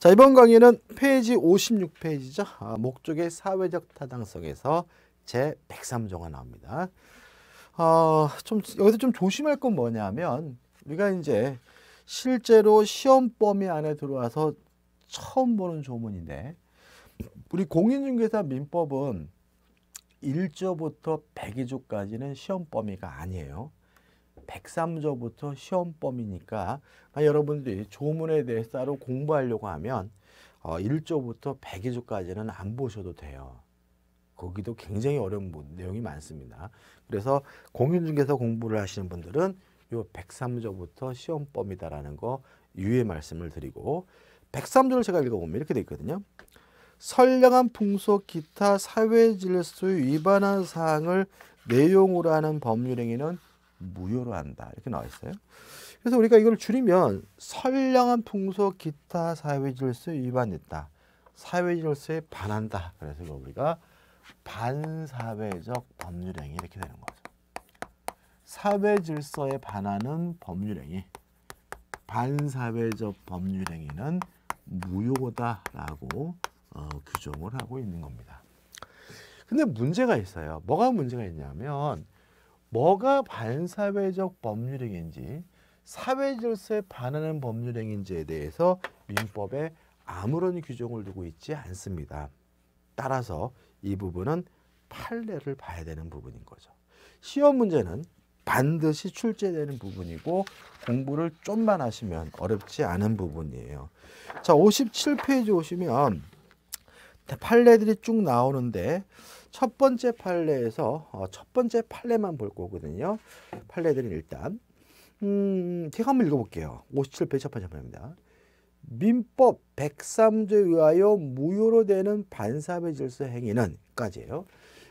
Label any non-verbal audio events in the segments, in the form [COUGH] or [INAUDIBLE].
자 이번 강의는 페이지 56페이지죠. 아, 목적의 사회적 타당성에서 제 103조가 나옵니다. 어, 좀 여기서 좀 조심할 건 뭐냐면 우리가 이제 실제로 시험 범위 안에 들어와서 처음 보는 조문인데 우리 공인중개사 민법은 1조부터 102조까지는 시험 범위가 아니에요. 103조부터 시험범이니까 그러니까 여러분들이 조문에 대해 따로 공부하려고 하면 어, 1조부터 102조까지는 안 보셔도 돼요. 거기도 굉장히 어려운 내용이 많습니다. 그래서 공인중개사 공부를 하시는 분들은 요 103조부터 시험범이다라는 거 유의 말씀을 드리고 103조를 제가 읽어보면 이렇게 돼 있거든요. 선량한 풍속 기타 사회 질서에 위반한 사항을 내용으로 하는 법률 행위는 무효로 한다 이렇게 나와 있어요. 그래서 우리가 이걸 줄이면 선량한 풍속 기타 사회 질서 위반했다. 사회 질서에 반한다. 그래서 이걸 우리가 반사회적 법률행위 이렇게 되는 거죠. 사회 질서에 반하는 법률행위, 반사회적 법률행위는 무효다라고 어, 규정을 하고 있는 겁니다. 근데 문제가 있어요. 뭐가 문제가 있냐면 뭐가 반사회적 법률행위인지 사회 질서에 반하는 법률행위인지에 대해서 민법에 아무런 규정을 두고 있지 않습니다. 따라서 이 부분은 판례를 봐야 되는 부분인 거죠. 시험 문제는 반드시 출제되는 부분이고 공부를 좀만 하시면 어렵지 않은 부분이에요. 자, 57페이지 오시면 판례들이 쭉 나오는데 첫 번째 판례에서 어, 첫 번째 판례만 볼 거거든요. 판례들은 일단 음, 제가 한번 읽어볼게요. 57페이지 첫 번째 판례입니다. 민법 103조에 의하여 무효로 되는 반사회 질서 행위는 까지예요.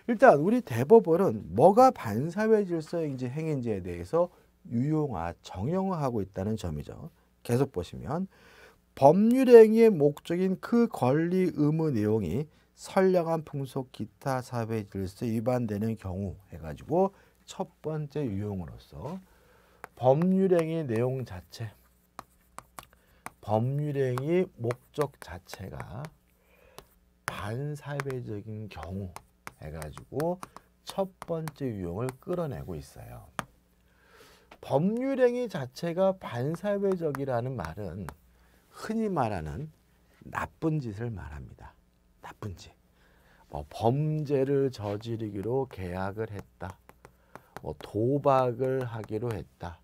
일단 우리 대법원은 뭐가 반사회 질서 행위 인지에 대해서 유용화, 정형화하고 있다는 점이죠. 계속 보시면 법률 행위의 목적인 그 권리 의무 내용이 선량한 풍속 기타 사회 질서 위반되는 경우 해가지고 첫 번째 유형으로서 법률행위 내용 자체 법률행위 목적 자체가 반사회적인 경우 해가지고 첫 번째 유형을 끌어내고 있어요. 법률행위 자체가 반사회적이라는 말은 흔히 말하는 나쁜 짓을 말합니다. 나쁜 짓, 뭐 범죄를 저지르기로 계약을 했다, 뭐 도박을 하기로 했다,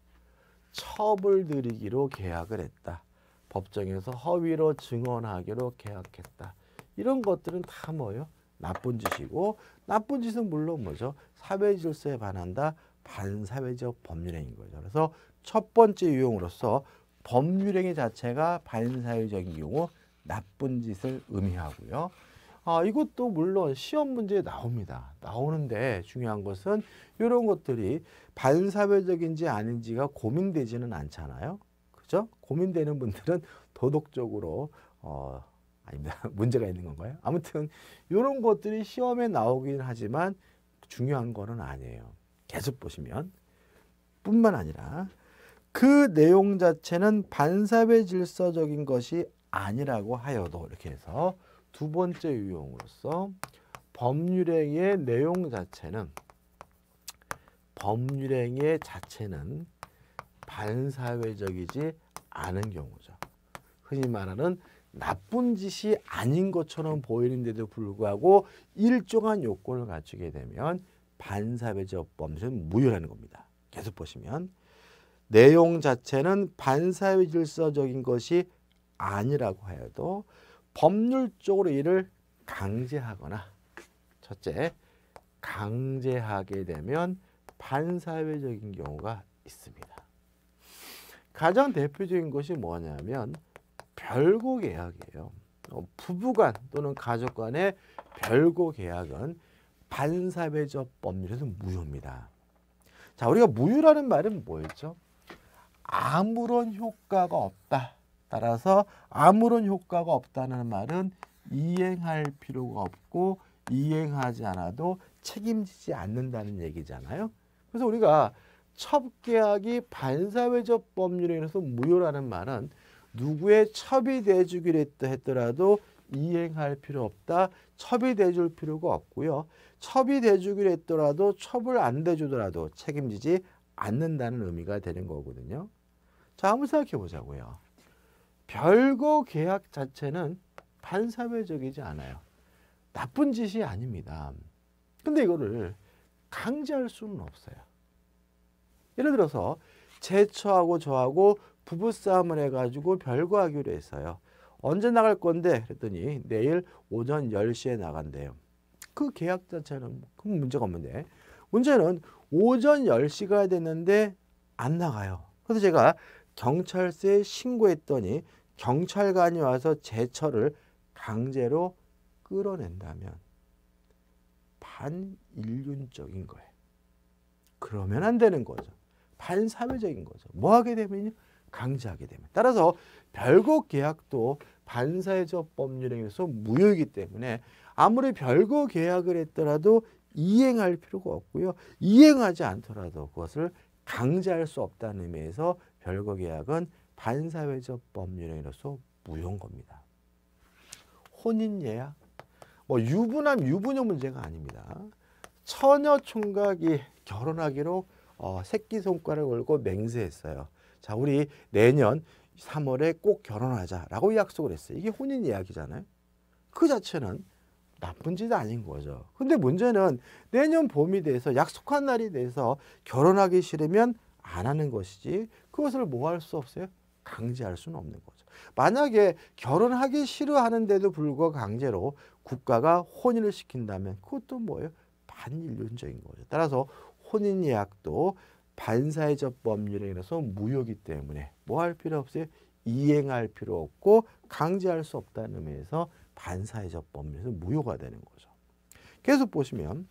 첩을 들이기로 계약을 했다, 법정에서 허위로 증언하기로 계약했다. 이런 것들은 다 뭐예요? 나쁜 짓이고 나쁜 짓은 물론 뭐죠? 사회 질서에 반한다. 반사회적 법률행인 거죠. 그래서 첫 번째 유형으로서 법률행위 자체가 반사회적인 경우 나쁜 짓을 의미하고요. 아, 이것도 물론 시험 문제에 나옵니다. 나오는데 중요한 것은 이런 것들이 반사회적인지 아닌지가 고민되지는 않잖아요. 그죠? 고민되는 분들은 도덕적으로 어, 아닙니다. [LAUGHS] 문제가 있는 건가요? 아무튼 이런 것들이 시험에 나오긴 하지만 중요한 거는 아니에요. 계속 보시면 뿐만 아니라 그 내용 자체는 반사회 질서적인 것이 아니라고 하여도 이렇게 해서 두 번째 유형으로서 법률행위의 내용 자체는 법률행위의 자체는 반사회적이지 않은 경우죠. 흔히 말하는 나쁜 짓이 아닌 것처럼 보이는데도 불구하고 일정한 요건을 갖추게 되면 반사회적 범죄는 무효라는 겁니다. 계속 보시면 내용 자체는 반사회 질서적인 것이 아니라고 해도 법률적으로 이를 강제하거나 첫째 강제하게 되면 반사회적인 경우가 있습니다. 가장 대표적인 것이 뭐냐면 별고 계약이에요. 어, 부부간 또는 가족 간의 별고 계약은 반사회적 법률에서 무효입니다. 자, 우리가 무효라는 말은 뭐였죠? 아무런 효과가 없다. 따라서 아무런 효과가 없다는 말은 이행할 필요가 없고 이행하지 않아도 책임지지 않는다는 얘기잖아요. 그래서 우리가 첩계약이 반사회적 법률에 의해서 무효라는 말은 누구의 첩이 돼주기로 했더라도 이행할 필요 없다. 첩이 돼줄 필요가 없고요. 첩이 돼주기로 했더라도 첩을 안 돼주더라도 책임지지 않는다는 의미가 되는 거거든요. 자, 한번 생각해 보자고요. 별거 계약 자체는 반사회적이지 않아요. 나쁜 짓이 아닙니다. 근데 이거를 강제할 수는 없어요. 예를 들어서 제처하고 저하고 부부싸움을 해가지고 별거 하기로 했어요. 언제 나갈 건데? 그랬더니 내일 오전 10시에 나간대요. 그 계약 자체는 그 문제가 없는데 문제는 오전 10시가 됐는데 안 나가요. 그래서 제가 경찰서에 신고했더니 경찰관이 와서 제철을 강제로 끌어낸다면 반인륜적인 거예요. 그러면 안 되는 거죠. 반사회적인 거죠. 뭐 하게 되면요? 강제하게 되면. 따라서 별거 계약도 반사회적 법률에 의해서 무효이기 때문에 아무리 별거 계약을 했더라도 이행할 필요가 없고요. 이행하지 않더라도 그것을 강제할 수 없다는 의미에서 별거 계약은 반사회적 법률행위로서 무효인 겁니다. 혼인 예약, 뭐 유부남 유부녀 문제가 아닙니다. 처녀 총각이 결혼하기로 어, 새끼 손가락 걸고 맹세했어요. 자, 우리 내년 3월에 꼭 결혼하자라고 약속을 했어요. 이게 혼인 예약이잖아요. 그 자체는 나쁜 짓 아닌 거죠. 근데 문제는 내년 봄이 돼서 약속한 날이 돼서 결혼하기 싫으면 안 하는 것이지 그것을 뭐 할 수 없어요? 강제할 수는 없는 거죠. 만약에 결혼하기 싫어하는데도 불구하고 강제로 국가가 혼인을 시킨다면 그것도 뭐예요? 반인륜적인 거죠. 따라서 혼인 예약도 반사회적 법률에 의해서 무효기 때문에 뭐 할 필요 없어요? 이행할 필요 없고 강제할 수 없다는 의미에서 반사회적 법률에서 무효가 되는 거죠. 계속 보시면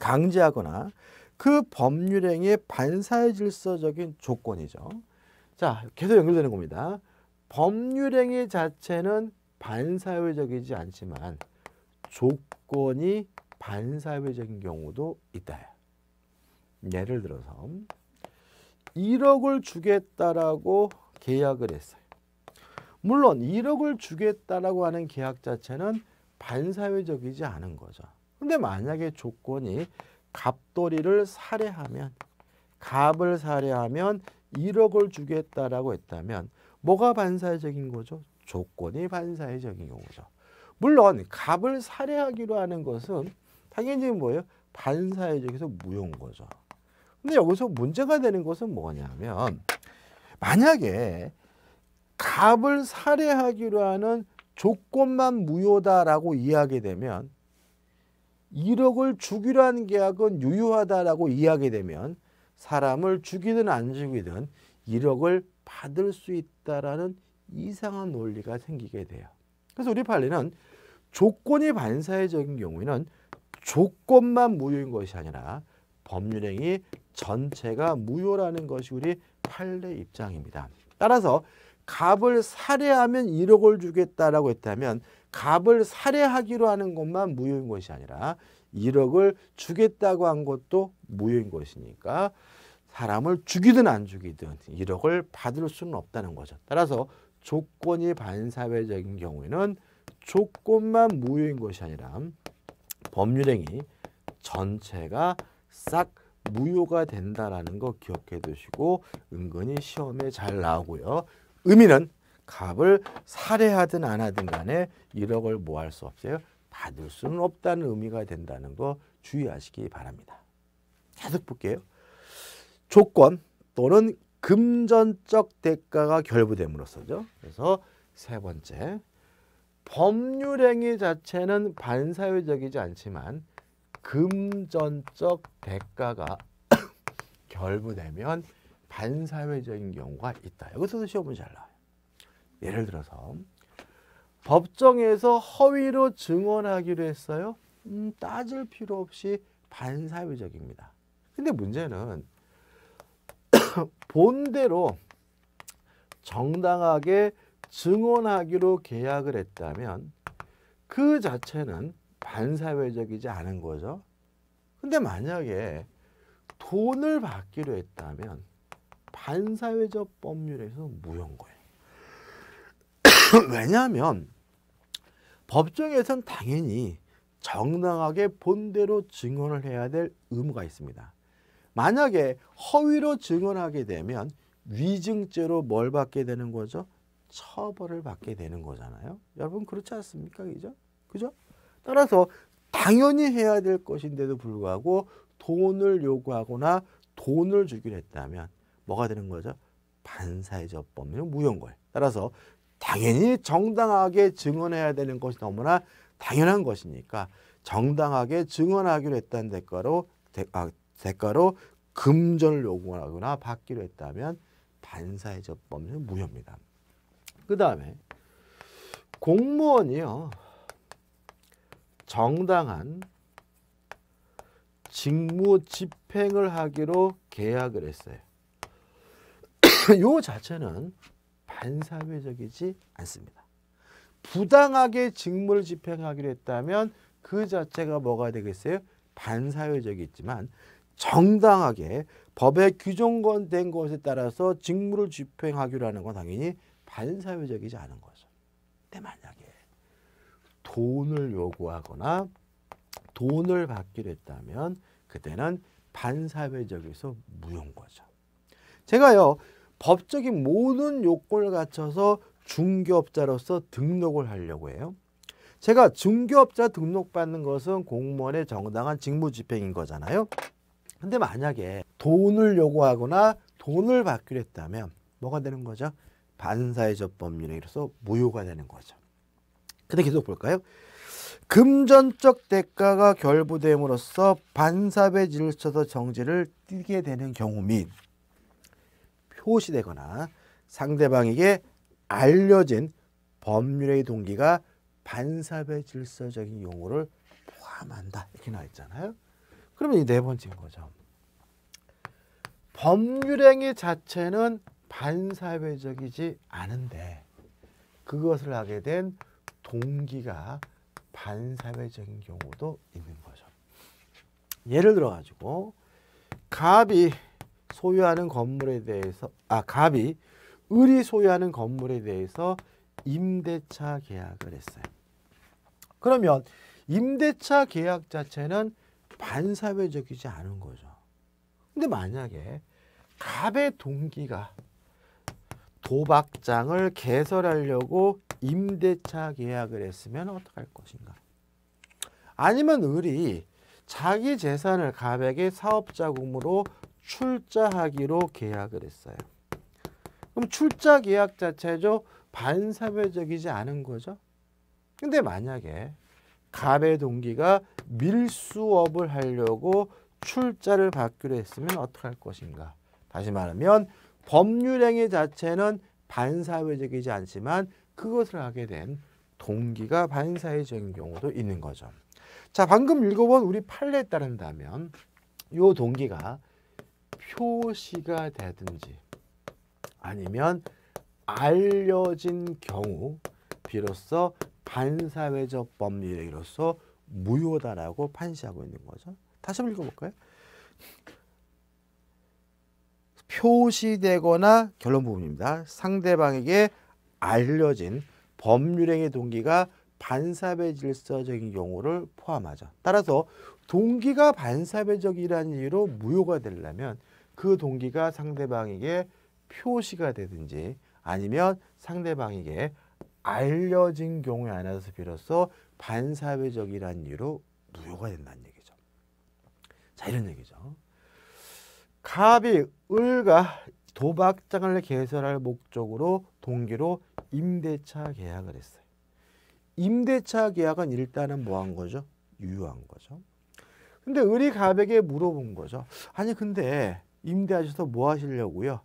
강제하거나 그 법률행위의 반사회 질서적인 조건이죠. 자, 계속 연결되는 겁니다. 법률행위 자체는 반사회적이지 않지만 조건이 반사회적인 경우도 있다. 예를 들어서 1억을 주겠다라고 계약을 했어요. 물론 1억을 주겠다라고 하는 계약 자체는 반사회적이지 않은 거죠. 근데 만약에 조건이 갑돌이를 살해하면 갑을 살해하면 1억을 주겠다라고 했다면 뭐가 반사회적인 거죠? 조건이 반사회적인 거죠. 물론 갑을 살해하기로 하는 것은 당연히 뭐예요? 반사회적에서 무효인 거죠. 근데 여기서 문제가 되는 것은 뭐냐면 만약에 갑을 살해하기로 하는 조건만 무효다라고 이해하게 되면 1억을 죽이로는 계약은 유효하다라고 이해하게 되면 사람을 죽이든 안 죽이든 1억을 받을 수 있다라는 이상한 논리가 생기게 돼요. 그래서 우리 판례는 조건이 반사회적인 경우에는 조건만 무효인 것이 아니라 법률행위 전체가 무효라는 것이 우리 판례 입장입니다. 따라서 갑을 살해하면 1억을 주겠다라고 했다면 갑을 살해하기로 하는 것만 무효인 것이 아니라 1억을 주겠다고 한 것도 무효인 것이니까 사람을 죽이든 안 죽이든 1억을 받을 수는 없다는 거죠. 따라서 조건이 반사회적인 경우에는 조건만 무효인 것이 아니라 법률행위 전체가 싹 무효가 된다는거 기억해 두시고 은근히 시험에 잘 나오고요. 의미는 갑을 살해하든 안 하든 간에 1억을 뭐할수 없어요. 받을 수는 없다는 의미가 된다는 거 주의하시기 바랍니다. 계속 볼게요. 조건 또는 금전적 대가가 결부됨으로써죠. 그래서 세 번째, 법률행위 자체는 반사회적이지 않지만 금전적 대가가 [COUGHS] 결부되면 반사회적인 경우가 있다. 여기서도 시험은 잘 나와요. 예를 들어서 법정에서 허위로 증언하기로 했어요. 음, 따질 필요 없이 반사회적입니다. 근데 문제는 [COUGHS] 본대로 정당하게 증언하기로 계약을 했다면 그 자체는 반사회적이지 않은 거죠. 근데 만약에 돈을 받기로 했다면 반사회적 법률에서 무효인 거예요. [COUGHS] 왜냐하면 법정에선 당연히 정당하게 본대로 증언을 해야 될 의무가 있습니다. 만약에 허위로 증언하게 되면 위증죄로 뭘 받게 되는 거죠? 처벌을 받게 되는 거잖아요. 여러분 그렇지 않습니까? 그죠? 그죠? 따라서 당연히 해야 될 것인데도 불구하고 돈을 요구하거나 돈을 주기로 했다면 뭐가 되는 거죠? 반사회적 법률 무용걸. 따라서 당연히 정당하게 증언해야 되는 것이 너무나 당연한 것이니까 정당하게 증언하기로 했다는 대가로 대, 아, 대가로 금전을 요구하거나 받기로 했다면 반사회적 법률 무효입니다. 그 다음에 공무원이요. 정당한 직무 집행을 하기로 계약을 했어요. [LAUGHS] 요 자체는 반사회적이지 않습니다. 부당하게 직무를 집행하기로 했다면 그 자체가 뭐가 되겠어요? 반사회적이지만 정당하게 법에 규정된 것에 따라서 직무를 집행하기로 하는 건 당연히 반사회적이지 않은 거죠. 근데 만약에 돈을 요구하거나 돈을 받기로 했다면 그때는 반사회적에서 무효 거죠. 제가요 법적인 모든 요건을 갖춰서 중개업자로서 등록을 하려고 해요. 제가 중개업자 등록받는 것은 공무원의 정당한 직무집행인 거잖아요. 근데 만약에 돈을 요구하거나 돈을 받기로 했다면 뭐가 되는 거죠? 반사회적 법률에 의해서 무효가 되는 거죠. 근데 계속 볼까요? 금전적 대가가 결부됨으로써 반사회 질서서 정지를 띠게 되는 경우 및 표시되거나 상대방에게 알려진 법률의 동기가 반사회 질서적인 용어를 포함한다. 이렇게 나와 있잖아요. 그러면 이 네 번째인 거죠. 법률행위 자체는 반사회적이지 않은데 그것을 하게 된 동기가 반사회적인 경우도 있는 거죠. 예를 들어 가지고 갑이 소유하는 건물에 대해서 아 갑이 을이 소유하는 건물에 대해서 임대차 계약을 했어요. 그러면 임대차 계약 자체는 반사회적이지 않은 거죠. 근데 만약에 갑의 동기가 도박장을 개설하려고 임대차 계약을 했으면 어떡할 것인가? 아니면 을이 자기 재산을 갑에게 사업자금으로 출자하기로 계약을 했어요. 그럼 출자 계약 자체도 반사회적이지 않은 거죠. 근데 만약에 갑의 동기가 밀수업을 하려고 출자를 받기로 했으면 어떻게 할 것인가. 다시 말하면 법률행위 자체는 반사회적이지 않지만 그것을 하게 된 동기가 반사회적인 경우도 있는 거죠. 자, 방금 읽어본 우리 판례에 따른다면 이 동기가 표시가 되든지 아니면 알려진 경우 비로소 반사회적 법률에 이로서 무효다라고 판시하고 있는 거죠. 다시 한번 읽어볼까요? 표시되거나 결론 부분입니다. 상대방에게 알려진 법률행위 동기가 반사회 질서적인 경우를 포함하죠. 따라서 동기가 반사회적이라는 이유로 무효가 되려면 그 동기가 상대방에게 표시가 되든지 아니면 상대방에게 알려진 경우에 안아서 비로소 반사회적이라는 이유로 무효가 된다는 얘기죠. 자 이런 얘기죠. 갑이 을과 도박장을 개설할 목적으로 동기로 임대차 계약을 했어요. 임대차 계약은 일단은 뭐 한 거죠? 유효한 거죠. 근데 을이 갑에게 물어본 거죠. 아니 근데 임대하셔서 뭐 하시려고요?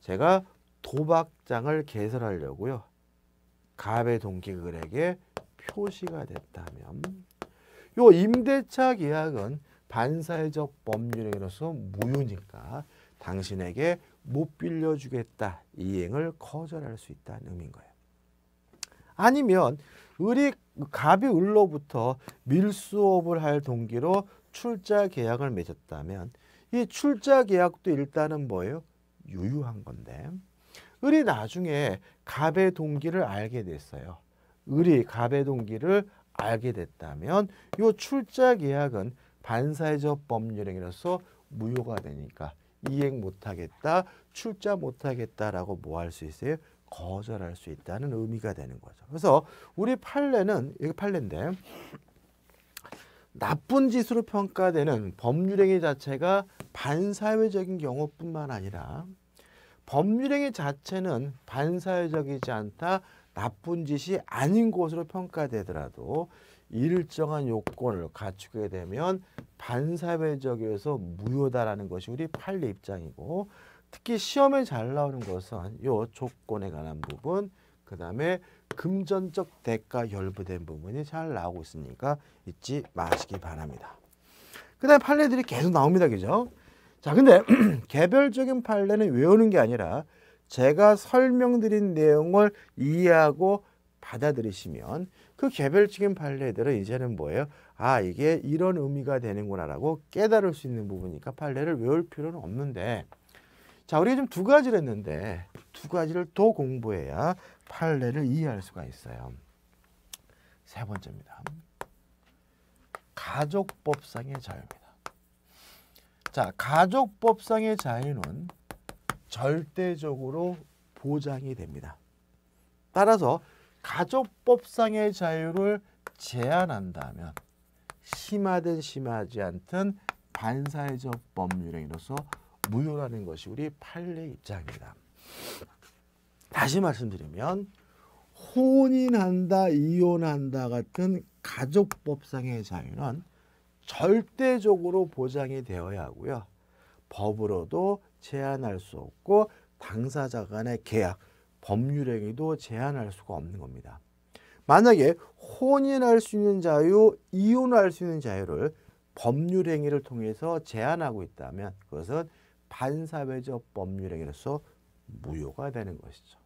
제가 도박장을 개설하려고요. 갑의 동기글에게 표시가 됐다면 요 임대차 계약은 반사회적 법률행위로서 무효니까 당신에게 못 빌려주겠다. 이행을 거절할 수 있다는 의미인 거예요. 아니면 을이 갑이 을로부터 밀수업을 할 동기로 출자 계약을 맺었다면 이 출자 계약도 일단은 뭐예요? 유효한 건데. 을이 나중에 갑의 동기를 알게 됐어요. 을이 갑의 동기를 알게 됐다면 이 출자 계약은 반사회적 법률행위로서 무효가 되니까 이행 못하겠다, 출자 못하겠다라고 뭐 할 수 있어요? 거절할 수 있다는 의미가 되는 거죠. 그래서 우리 판례는 이게 판례인데 나쁜 짓으로 평가되는 법률행위 자체가 반사회적인 경우뿐만 아니라 법률행위 자체는 반사회적이지 않다 나쁜 짓이 아닌 것으로 평가되더라도 일정한 요건을 갖추게 되면 반사회적에서 무효다라는 것이 우리 판례 입장이고 특히 시험에 잘 나오는 것은 요 조건에 관한 부분 그 다음에 금전적 대가 열부된 부분이 잘 나오고 있으니까 잊지 마시기 바랍니다. 그 다음에 판례들이 계속 나옵니다. 그죠? 자, 근데 [CLEARS THROAT] 개별적인 판례는 외우는 게 아니라 제가 설명드린 내용을 이해하고 받아들이시면 그 개별적인 판례들은 이제는 뭐예요? 아, 이게 이런 의미가 되는구나라고 깨달을 수 있는 부분이니까 판례를 외울 필요는 없는데 자, 우리가 좀 두 가지를 했는데 두 가지를 더 공부해야 판례를 이해할 수가 있어요. 세 번째입니다. 가족법상의 자유입니다. 자, 가족법상의 자유는 절대적으로 보장이 됩니다. 따라서 가족법상의 자유를 제한한다면 심하든 심하지 않든 반사회적 법률행위로서 무효라는 것이 우리 판례 입장입니다. 다시 말씀드리면 혼인한다, 이혼한다 같은 가족법상의 자유는 절대적으로 보장이 되어야 하고요. 법으로도 제한할 수 없고 당사자 간의 계약, 법률행위도 제한할 수가 없는 겁니다. 만약에 혼인할 수 있는 자유, 이혼할 수 있는 자유를 법률행위를 통해서 제한하고 있다면 그것은 반사회적 법률행위로서 무효가 되는 것이죠.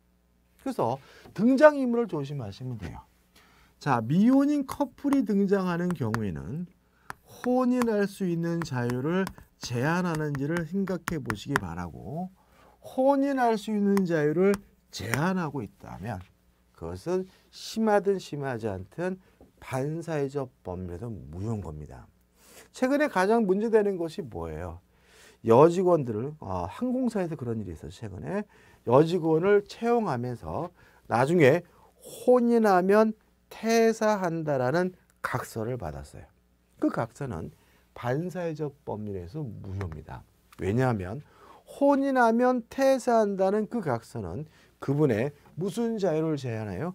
그래서 등장인물을 조심하시면 돼요. 자, 미혼인 커플이 등장하는 경우에는 혼인할 수 있는 자유를 제한하는지를 생각해 보시기 바라고 혼인할 수 있는 자유를 제한하고 있다면 그것은 심하든 심하지 않든 반사회적 법률에 무효인 겁니다. 최근에 가장 문제되는 것이 뭐예요? 여직원들을 어, 항공사에서 그런 일이 있어요. 최근에 여직원을 채용하면서 나중에 혼인하면 퇴사한다라는 각서를 받았어요. 그 각서는 반사회적 법률에서 무효입니다. 왜냐하면 혼인하면 퇴사한다는 그 각서는 그분의 무슨 자유를 제한해요?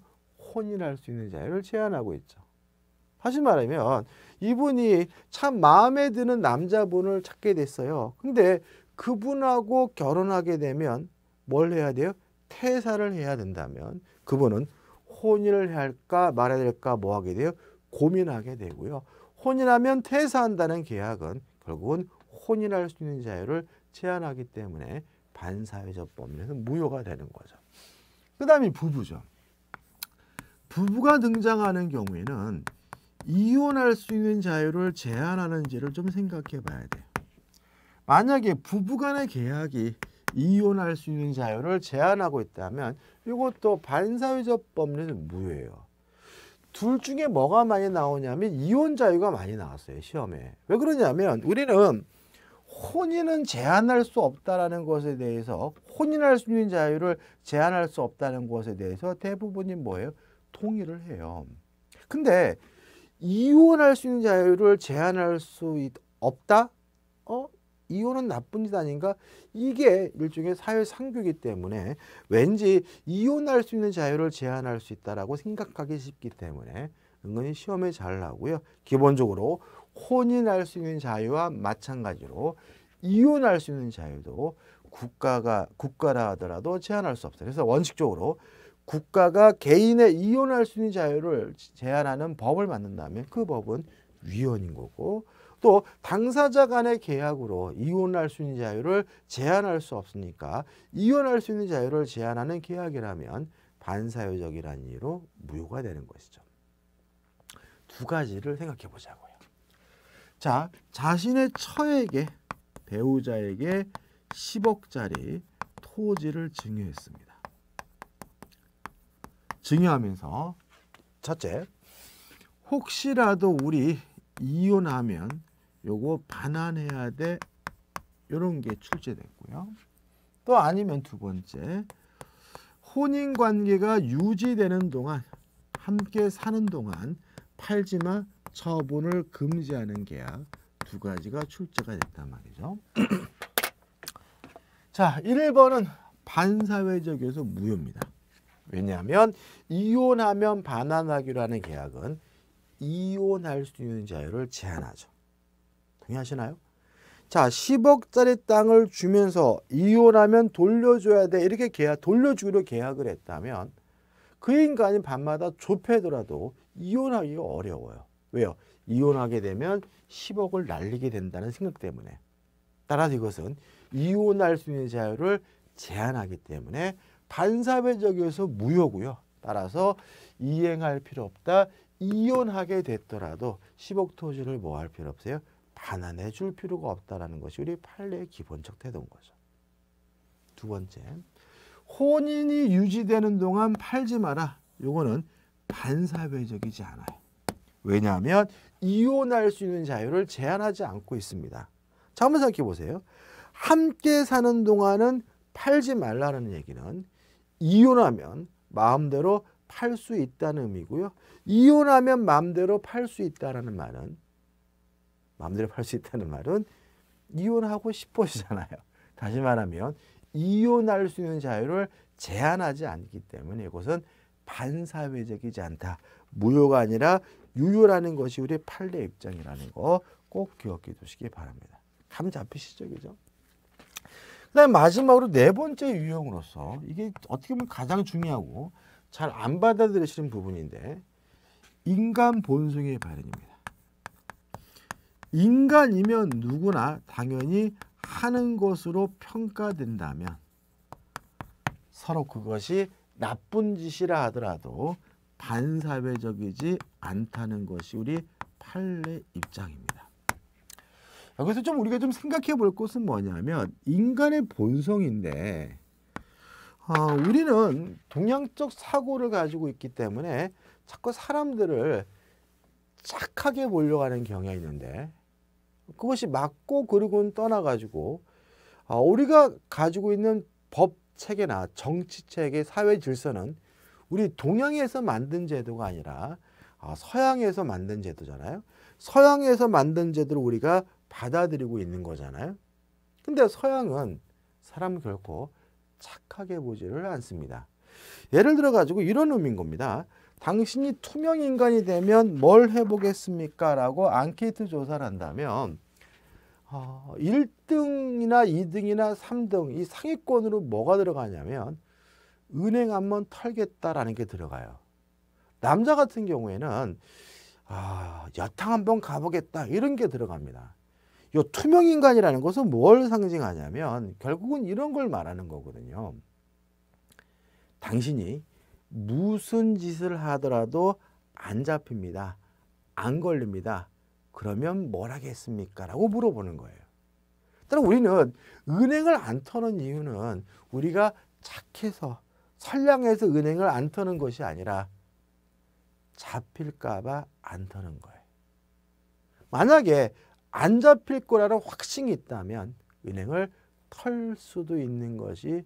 혼인할 수 있는 자유를 제한하고 있죠. 다시 말하면 이분이 참 마음에 드는 남자분을 찾게 됐어요. 근데 그분하고 결혼하게 되면 뭘 해야 돼요? 퇴사를 해야 된다면 그분은 혼인을 할까 말아야 될까 뭐 하게 돼요? 고민하게 되고요. 혼인하면 퇴사한다는 계약은 결국은 혼인할 수 있는 자유를 제한하기 때문에 반사회적 법률에서 무효가 되는 거죠. 그 다음이 부부죠. 부부가 등장하는 경우에는 이혼할 수 있는 자유를 제한하는지를 좀 생각해 봐야 돼요. 만약에 부부간의 계약이 이혼할 수 있는 자유를 제한하고 있다면 이것도 반사회적 법률은 무효예요. 둘 중에 뭐가 많이 나오냐면 이혼 자유가 많이 나왔어요. 시험에. 왜 그러냐면 우리는 혼인은 제한할 수없다라 것에 대해서 혼인할 수 있는 자유를 제한할 수 없다는 것에 대해서 대부분이 뭐예요? 통일을 해요. 근데 이혼할 수 있는 자유를 제한할 수 없다? 어? 이혼은 나쁜 짓 아닌가? 이게 일종의 사회 상규기 때문에 왠지 이혼할 수 있는 자유를 제한할 수 있다라고 생각하기 쉽기 때문에 은근히 시험에 잘 나오고요. 기본적으로 혼인할 수 있는 자유와 마찬가지로 이혼할 수 있는 자유도 국가가 국가라 하더라도 제한할 수 없어요. 그래서 원칙적으로 국가가 개인의 이혼할 수 있는 자유를 제한하는 법을 만든다면 그 법은 위헌인 거고 또 당사자 간의 계약으로 이혼할 수 있는 자유를 제한할 수 없으니까 이혼할 수 있는 자유를 제한하는 계약이라면 반사회적이라는 이유로 무효가 되는 것이죠. 두 가지를 생각해 보자고요. 자, 자신의 처에게 배우자에게 10억짜리 토지를 증여했습니다. 증여하면서 첫째 혹시라도 우리 이혼하면 요거 반환해야 돼 요런 게 출제됐고요. 또 아니면 두 번째 혼인관계가 유지되는 동안 함께 사는 동안 팔지마 처분을 금지하는 계약 두 가지가 출제가 됐단 말이죠. [CLEARS THROAT] 자, 1번은 반사회적에서 무효입니다. 왜냐하면 이혼하면 반환하기로 하는 계약은 이혼할 수 있는 자유를 제한하죠. 동의하시나요? 자, 10억짜리 땅을 주면서 이혼하면 돌려줘야 돼. 이렇게 계약, 돌려주기로 계약을 했다면 그 인간이 밤마다 좁혀더라도 이혼하기가 어려워요. 왜요? 이혼하게 되면 10억을 날리게 된다는 생각 때문에. 따라서 이것은 이혼할 수 있는 자유를 제한하기 때문에 반사회적에서 무효고요. 따라서 이행할 필요 없다. 이혼하게 됐더라도 10억 토지를 뭐 할 필요 없어요? 반환해 줄 필요가 없다라는 것이 우리 판례의 기본적 태도인 거죠. 두 번째, 혼인이 유지되는 동안 팔지 마라. 이거는 반사회적이지 않아요. 왜냐하면 이혼할 수 있는 자유를 제한하지 않고 있습니다. 자, 한번 생각해 보세요. 함께 사는 동안은 팔지 말라는 얘기는 이혼하면 마음대로 팔 수 있다는 의미고요. 이혼하면 마음대로 팔 수있다는 말은 마음대로 팔 수 있다는 말은 이혼하고 싶어지잖아요. [LAUGHS] 다시 말하면 이혼할 수 있는 자유를 제한하지 않기 때문에 이것은 반사회적이지 않다. 무효가 아니라 유효라는 것이 우리 판례 입장이라는 거 꼭 기억해 두시기 바랍니다. 감 잡히시죠? 그죠? 그다음 마지막으로 네 번째 유형으로서 이게 어떻게 보면 가장 중요하고 잘 안 받아들이시는 부분인데 인간 본성의 발현입니다. 인간이면 누구나 당연히 하는 것으로 평가된다면 서로 그것이 나쁜 짓이라 하더라도 반사회적이지 않다는 것이 우리 판례 입장입니다. 아, 그래서좀 우리가 좀 생각해 볼 것은 뭐냐면 인간의 본성인데 아, 우리는 동양적 사고를 가지고 있기 때문에 자꾸 사람들을 착하게 보려고 하는 경향이 있는데 그것이 맞고 그러고는 떠나가지고 아, 우리가 가지고 있는 법 체계나 정치 체계, 사회 질서는 우리 동양에서 만든 제도가 아니라 아, 서양에서 만든 제도잖아요. 서양에서 만든 제도를 우리가 받아들이고 있는 거잖아요. 근데 서양은 사람 결코 착하게 보지를 않습니다. 예를 들어 가지고 이런 의미인 겁니다. 당신이 투명 인간이 되면 뭘 해보겠습니까? 라고 앙케이트 조사를 한다면 어, 1등이나 2등이나 3등 이 상위권으로 뭐가 들어가냐면 은행 한번 털겠다라는 게 들어가요. 남자 같은 경우에는 아, 여탕 한번 가보겠다 이런 게 들어갑니다. 요 투명 인간이라는 것은 뭘 상징하냐면 결국은 이런 걸 말하는 거거든요. 당신이 무슨 짓을 하더라도 안 잡힙니다. 안 걸립니다. 그러면 뭘 하겠습니까? 라고 물어보는 거예요. 따라 그러니까 우리는 은행을 안 터는 이유는 우리가 착해서 선량해서 은행을 안 터는 것이 아니라 잡힐까봐 안 터는 거예요. 만약에 안 잡힐 거라는 확신이 있다면 은행을 털 수도 있는 것이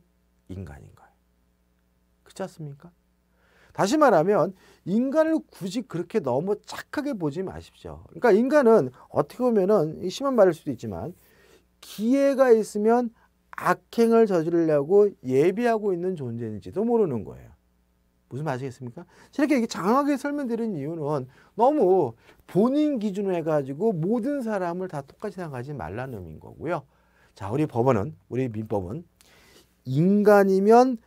인간인 거예요. 그렇지 않습니까? 다시 말하면 인간을 굳이 그렇게 너무 착하게 보지 마십시오. 그러니까 인간은 어떻게 보면은 심한 말일 수도 있지만 기회가 있으면 악행을 저지르려고 예비하고 있는 존재인지도 모르는 거예요. 무슨 말이겠습니까? 이렇게 장하게 설명드리 이유는 너무 본인 기준으로 해가지고 모든 사람을 다 똑같이 생각하지 말라는 의미인 거고요. 자, 우리 법원은, 우리 민법은 인간이면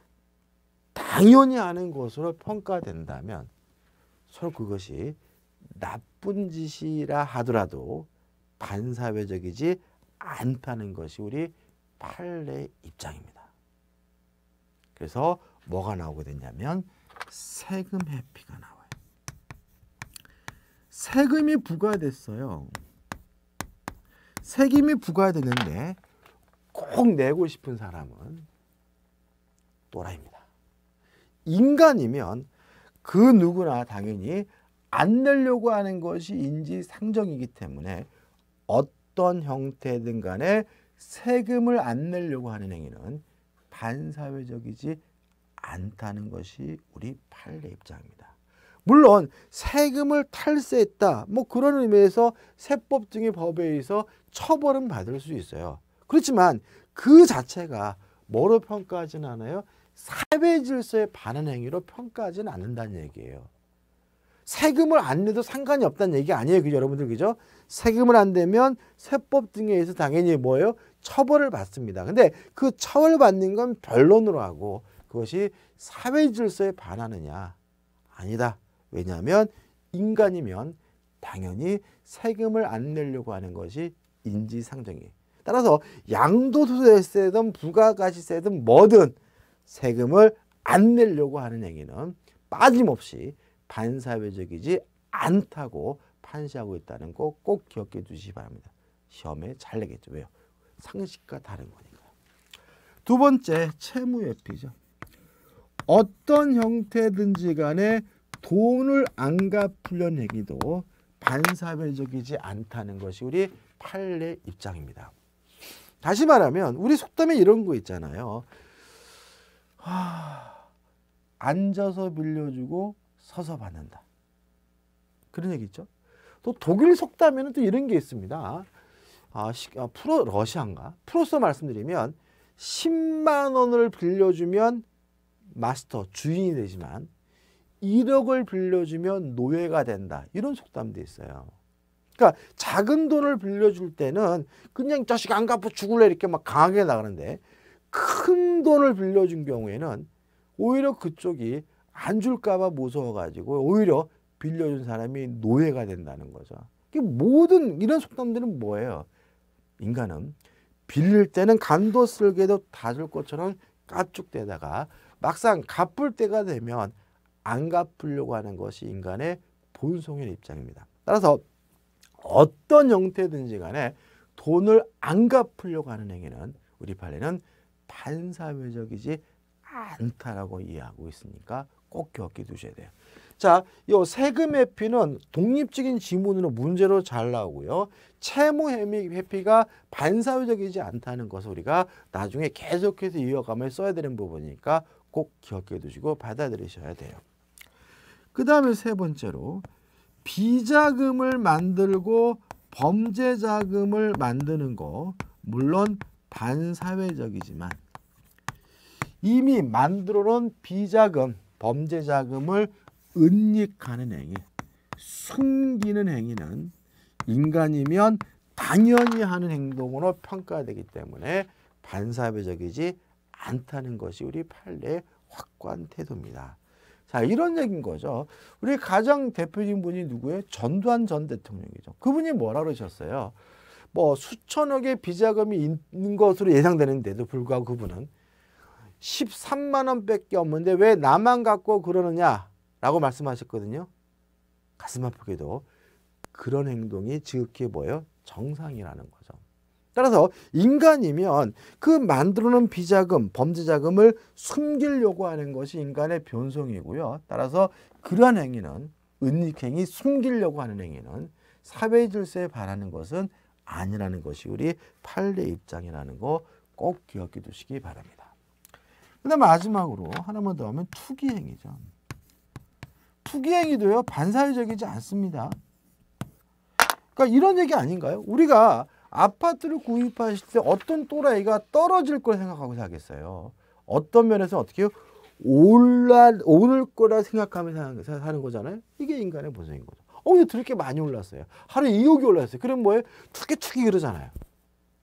당연히 아는 것으로 평가된다면 서로 그것이 나쁜 짓이라 하더라도 반사회적이지 않다는 것이 우리 판례 입장입니다. 그래서 뭐가 나오게 됐냐면 세금 회피가 나와요. 세금이 부과됐어요. 세금이 부과되는데 꼭 내고 싶은 사람은 또라입니다. 인간이면 그 누구나 당연히 안 내려고 하는 것이 인지상정이기 때문에 어떤 형태든 간에 세금을 안 내려고 하는 행위는 반사회적이지 않다는 것이 우리 판례 입장입니다. 물론 세금을 탈세했다 뭐 그런 의미에서 세법 등의 법에 의해서 처벌은 받을 수 있어요. 그렇지만 그 자체가 뭐로 평가하지는 않아요? 사회 질서에 반한 행위로 평가하지는 않는다는 얘기예요. 세금을 안 내도 상관이 없다는 얘기 아니에요. 그죠? 여러분들 그죠? 세금을 안 내면 세법 등에 의해서 당연히 뭐예요? 처벌을 받습니다. 근데 그 처벌받는 건 변론으로 하고 그것이 사회 질서에 반하느냐? 아니다. 왜냐하면 인간이면 당연히 세금을 안 내려고 하는 것이 인지상정이. 따라서 양도소득세든 부가가치세든 뭐든 세금을 안 내려고 하는 행위는 빠짐없이 반사회적이지 않다고 판시하고 있다는 거 꼭 기억해 두시기 바랍니다. 시험에 잘 내겠죠. 왜요? 상식과 다른 거니까요. 두 번째 채무회피죠. 어떤 형태든지 간에 돈을 안 갚으려는 얘기도 반사회적이지 않다는 것이 우리 판례 입장입니다. 다시 말하면 우리 속담에 이런 거 있잖아요. 하... 앉아서 빌려주고 서서 받는다. 그런 얘기죠. 또 독일 속담에는 또 이런 게 있습니다. 아, 시, 아, 프로 러시아인가? 프로서 말씀드리면 10만 원을 빌려주면 마스터, 주인이 되지만 1억을 빌려주면 노예가 된다. 이런 속담도 있어요. 그러니까 작은 돈을 빌려줄 때는 그냥 자식 안 갚아 죽을래 이렇게 막 강하게 나가는데 큰 돈을 빌려준 경우에는 오히려 그쪽이 안 줄까봐 무서워가지고 오히려 빌려준 사람이 노예가 된다는 거죠. 모든 이런 속담들은 뭐예요? 인간은 빌릴 때는 간도 쓸게도 다 줄 것처럼 깝죽대다가 막상 갚을 때가 되면 안 갚으려고 하는 것이 인간의 본성의 입장입니다. 따라서 어떤 형태든지 간에 돈을 안 갚으려고 하는 행위는 우리 판례는 반사회적이지 않다라고 이해하고 있으니까 꼭 기억해 두셔야 돼요. 자, 요 세금 회피는 독립적인 지문으로 문제로 잘 나오고요. 채무 회피가 반사회적이지 않다는 것을 우리가 나중에 계속해서 이어가며 써야 되는 부분이니까 꼭 기억해 두시고 받아들이셔야 돼요. 그 다음에 세 번째로 비자금을 만들고 범죄 자금을 만드는 거 물론 반사회적이지만 이미 만들어 놓은 비자금, 범죄 자금을 은닉하는 행위, 숨기는 행위는 인간이면 당연히 하는 행동으로 평가되기 때문에 반사회적이지 않다는 것이 우리 판례의 확고한 태도입니다. 자, 이런 얘기인 거죠. 우리 가장 대표적인 분이 누구예요? 전두환 전 대통령이죠. 그분이 뭐라 그러셨어요? 뭐 수천억의 비자금이 있는 것으로 예상되는데도 불구하고 그분은 13만 원밖에 없는데 왜 나만 갖고 그러느냐라고 말씀하셨거든요. 가슴 아프게도 그런 행동이 지극히 뭐예요? 정상이라는 거죠. 따라서 인간이면 그 만들어놓은 비자금, 범죄자금을 숨기려고 하는 것이 인간의 변성이고요. 따라서 그러한 행위는 은닉행위, 숨기려고 하는 행위는 사회 질서에 반하는 것은 아니라는 것이 우리 판례 입장이라는 거 꼭 기억해 두시기 바랍니다. 그다음 마지막으로 하나만 더 하면 투기 행위죠. 투기 행위도요 반사회적이지 않습니다. 그러니까 이런 얘기 아닌가요? 우리가 아파트를 구입하실 때 어떤 또라이가 떨어질 걸 생각하고 사겠어요. 어떤 면에서 어떻게 올라 오를 거라 생각하면서 사는 거잖아요. 이게 인간의 본성인 거죠. 어, 근데 들을 게 많이 올랐어요. 하루에 2억이 올랐어요. 그럼 뭐에 투기투기 그러잖아요.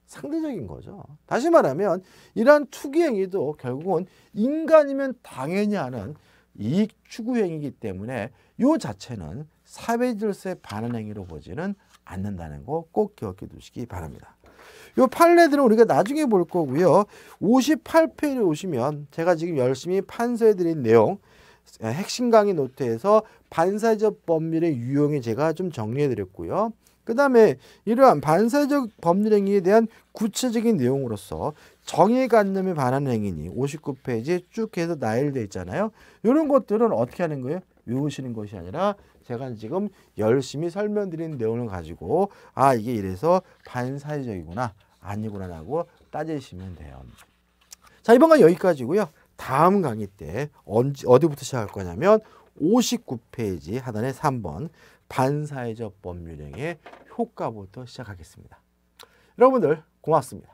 상대적인 거죠. 다시 말하면 이러한 투기 행위도 결국은 인간이면 당연히 하는 이익 추구 행위이기 때문에 이 자체는 사회 질서에 반한 행위로 보지는 않는다는 거 꼭 기억해 두시기 바랍니다. 요 판례들은 우리가 나중에 볼 거고요. 5 8페이지 오시면 제가 지금 열심히 판서해 드린 내용 핵심 강의 노트에서 반사적 법률의 유형에 제가 좀 정리해 드렸고요. 그 다음에 이러한 반사적 법률 행위에 대한 구체적인 내용으로서 정의관념에 반하는 행위니 59페이지에 쭉 해서 나열되어 있잖아요. 이런 것들은 어떻게 하는 거예요? 외우시는 것이 아니라 제가 지금 열심히 설명드린 내용을 가지고 아 이게 이래서 반사회적이구나 아니구나 라고 따지시면 돼요. 자 이번 강 여기까지고요. 다음 강의 때 언제, 어디부터 시작할 거냐면 59페이지 하단에 3번 반사회적 법률행의 효과부터 시작하겠습니다. 여러분들 고맙습니다.